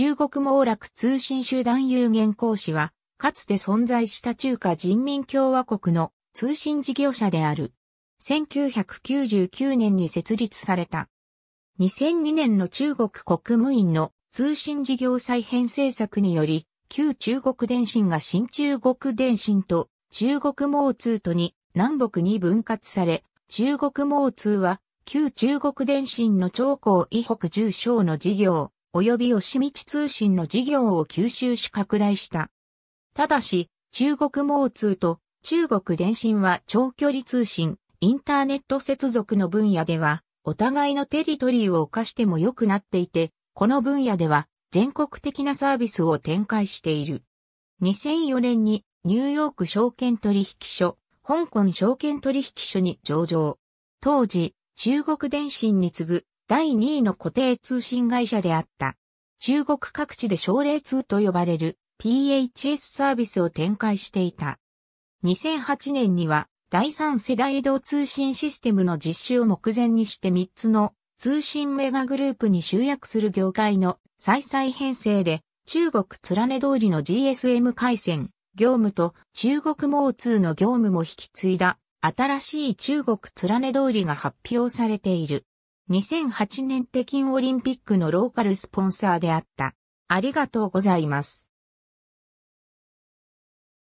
中国網絡通信集団有限公司は、かつて存在した中華人民共和国の通信事業者である。1999年に設立された。2002年の中国国務院の通信事業再編政策により、旧中国電信が新中国電信と中国網通とに南北に分割され、中国網通は旧中国電信の長江以北重省の事業、及び吉道通信の事業を吸収し拡大した。ただし、中国網通と中国電信は長距離通信、インターネット接続の分野では、お互いのテリトリーを犯しても良くなっていて、この分野では全国的なサービスを展開している。2004年にニューヨーク証券取引所、香港証券取引所に上場。当時、中国電信に次ぐ第2位の固定通信会社であった。中国各地で奨励通と呼ばれる PHS サービスを展開していた。2008年には第3世代移動通信システムの実施を目前にして3つの通信メガグループに集約する業界の再々編成で中国連ね通りの GSM 回線業務と中国網通の業務も引き継いだ新しい中国連ね通りが発表されている。2008年北京オリンピックのローカルスポンサーであった。ありがとうございます。